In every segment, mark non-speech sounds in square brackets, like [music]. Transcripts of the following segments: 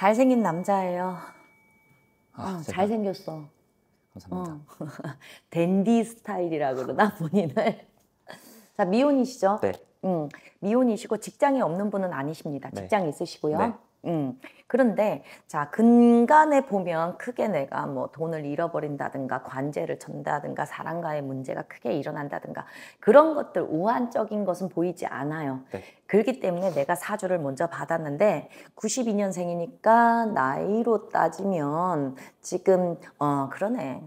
잘생긴 남자예요. 아, 어, 잘생겼어. 감사합니다. 어. [laughs] 댄디 스타일이라고 그러나 본인을. [laughs] 자 미혼이시죠? 네. 음, 미혼이시고 직장이 없는 분은 아니십니다. 네. 직장 네. 있으시고요. 네. 음. 그런데 자 근간에 보면 크게 내가 뭐 돈을 잃어버린다든가 관제를 전다든가 사랑과의 문제가 크게 일어난다든가 그런 것들 우한적인 것은 보이지 않아요. 네. 그렇기 때문에 내가 사주를 먼저 받았는데 92년생이니까 나이로 따지면 지금 어 그러네.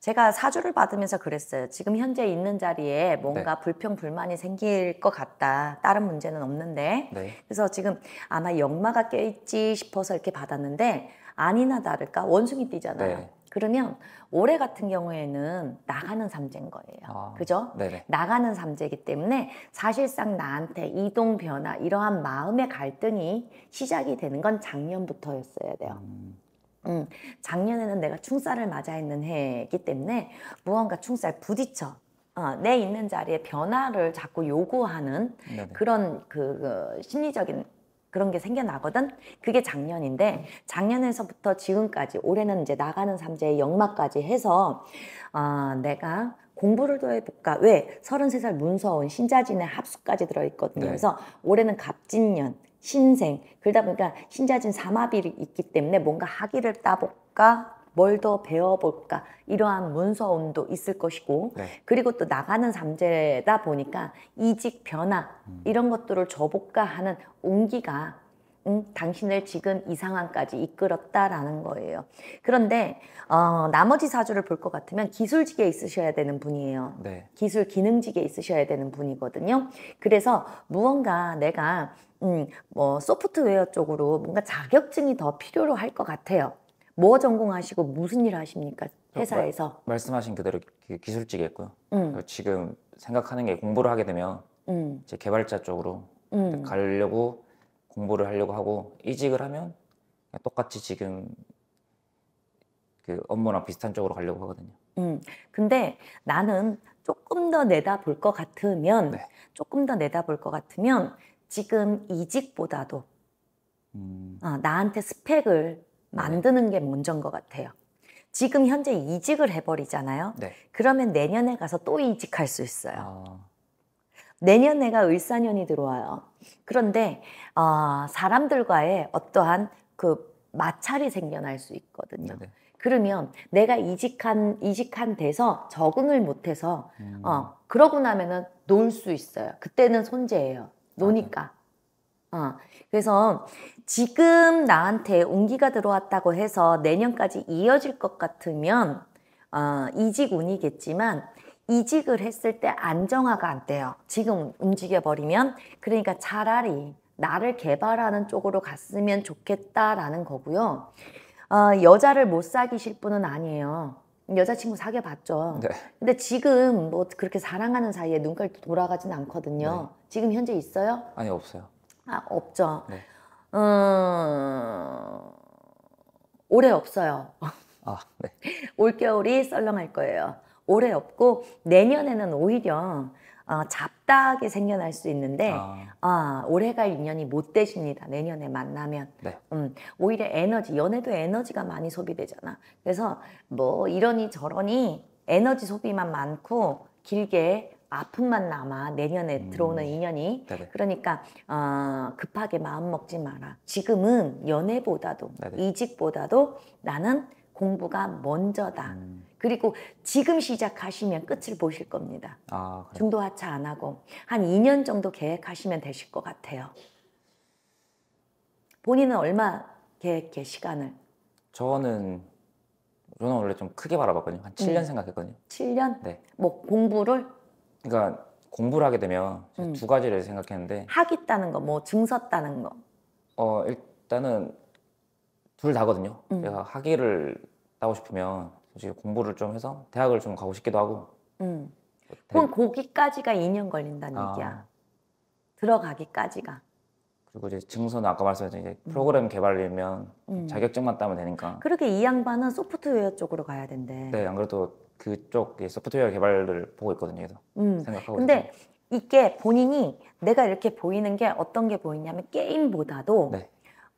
제가 사주를 받으면서 그랬어요. 지금 현재 있는 자리에 뭔가 네. 불평 불만이 생길 것 같다. 다른 문제는 없는데. 네. 그래서 지금 아마 역마가 껴있지 싶어서 이렇게 받았는데 아니나 다를까 원숭이 띠잖아요. 네. 그러면 올해 같은 경우에는 나가는 삼재인 거예요. 아, 그죠? 네네. 나가는 삼재이기 때문에 사실상 나한테 이동 변화 이러한 마음의 갈등이 시작이 되는 건 작년부터였어야 돼요. 음. 음, 작년에는 내가 충살을 맞아 있는 해이기 때문에 무언가 충살 부딪혀 어, 내 있는 자리에 변화를 자꾸 요구하는 네네. 그런 그, 그 심리적인 그런 게 생겨나거든. 그게 작년인데 작년에서부터 지금까지 올해는 이제 나가는 삼재의 역마까지 해서 어, 내가 공부를 더 해볼까? 왜? 33살 문서원 신자진의 합수까지 들어있거든요. 네. 그래서 올해는 갑진년. 신생. 그러다 보니까 신자진 사마비를 있기 때문에 뭔가 학위를 따볼까? 뭘 더 배워볼까? 이러한 문서운도 있을 것이고, 네. 그리고 또 나가는 잠재다 보니까 이직 변화, 음. 이런 것들을 줘볼까 하는 온기가 음, 당신을 지금 이 상황까지 이끌었다라는 거예요. 그런데 어, 나머지 사주를 볼 것 같으면 기술직에 있으셔야 되는 분이에요. 네. 기술 기능직에 있으셔야 되는 분이거든요. 그래서 무언가 내가 음, 뭐 소프트웨어 쪽으로 뭔가 자격증이 더 필요로 할 것 같아요. 뭐 전공하시고 무슨 일 하십니까? 어, 회사에서 말, 씀하신 그대로 기술직이었고요. 음. 지금 생각하는 게 공부를 하게 되면 음. 이제 개발자 쪽으로 음. 가려고 공부를 하려고 하고 이직을 하면 똑같이 지금 그 업무랑 비슷한 쪽으로 가려고 하거든요. 음, 근데 나는 조금 더 내다볼 것 같으면 네. 조금 더 내다볼 것 같으면 지금 이직보다도 음. 어, 나한테 스펙을 만드는 게 먼저인 것 같아요. 지금 현재 이직을 해버리잖아요. 네. 그러면 내년에 가서 또 이직할 수 있어요. 아. 내년 내가 을사년이 들어와요. 그런데 어, 사람들과의 어떠한 그 마찰이 생겨날 수 있거든요. 네, 네. 그러면 내가 이직한 이직한 데서 적응을 못해서 음. 어 그러고 나면은 놀 수 있어요. 그때는 손재예요. 노니까. 어. 그래서 지금 나한테 운기가 들어왔다고 해서 내년까지 이어질 것 같으면 어, 이직 운이겠지만 이직을 했을 때 안정화가 안 돼요. 지금 움직여버리면 그러니까 차라리 나를 개발하는 쪽으로 갔으면 좋겠다라는 거고요. 어, 여자를 못 사귀실 분은 아니에요. 여자친구 사귀어 봤죠. 네. 근데 지금 뭐 그렇게 사랑하는 사이에 눈깔 돌아가진 않거든요. 네. 지금 현재 있어요? 아니 없어요. 아 없죠. 네. 음... 올해 없어요. 아 네. [laughs] 올 겨울이 썰렁할 거예요. 올해 없고 내년에는 오히려 어, 잡다하게 생겨날 수 있는데 아. 아 올해가 인연이 못 되십니다. 내년에 만나면 네. 음, 오히려 에너지 연애도 에너지가 많이 소비되잖아. 그래서 뭐 이러니 저러니 에너지 소비만 많고 길게 아픔만 남아 내년에 음. 들어오는 인연이 네네. 네. 그러니까 어, 급하게 마음 먹지 마라. 지금은 연애보다도 네네. 네. 이직보다도 나는 공부가 먼저다. 음. 그리고 지금 시작하시면 끝을 보실 겁니다. 아, 중도 하차 안 하고 한 2년 정도 계획하시면 되실 것 같아요. 본인은 얼마 계획해 시간을? 저는 저는 원래 좀 크게 바라봤거든요. 한 7년 음. 생각했거든요. 7년? 네. 뭐 공부를? 그러니까 공부를 하게 되면 음. 두 가지를 생각했는데 하겠다는 거, 뭐 증서 따는 거. 어 일단은 둘 다거든요. 음. 내가 학위를 따고 싶으면 솔직히 공부를 좀 해서 대학을 좀 가고 싶기도 하고. 음. 그럼 거기까지가 2년 걸린다는 아. 얘기야. 들어가기까지가. 그리고 이제 증서는 아까 말씀하신 이제 음. 프로그램 개발이면 음. 자격증만 따면 되니까. 그렇게 이 양반은 소프트웨어 쪽으로 가야 된대. 네, 안 그래도 그쪽 소프트웨어 개발을 보고 있거든요. 그래서 음. 생각하고. 근데 있어요. 이게 본인이 내가 이렇게 보이는 게 어떤 게 보이냐면 게임보다도. 네.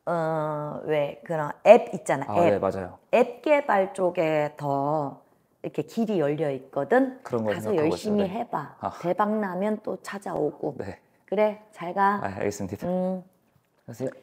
어, 왜 그런 앱 있잖아. 아, 앱. 네, 맞아요. 앱 개발 쪽에 더 이렇게 길이 열려 있거든. 그런 거 가서 열심히 있어요. 네. 해봐. 아. 대박 나면 또 찾아오고. 네. 그래 잘 가. 아, 알겠습니다. 음. 안녕하세요.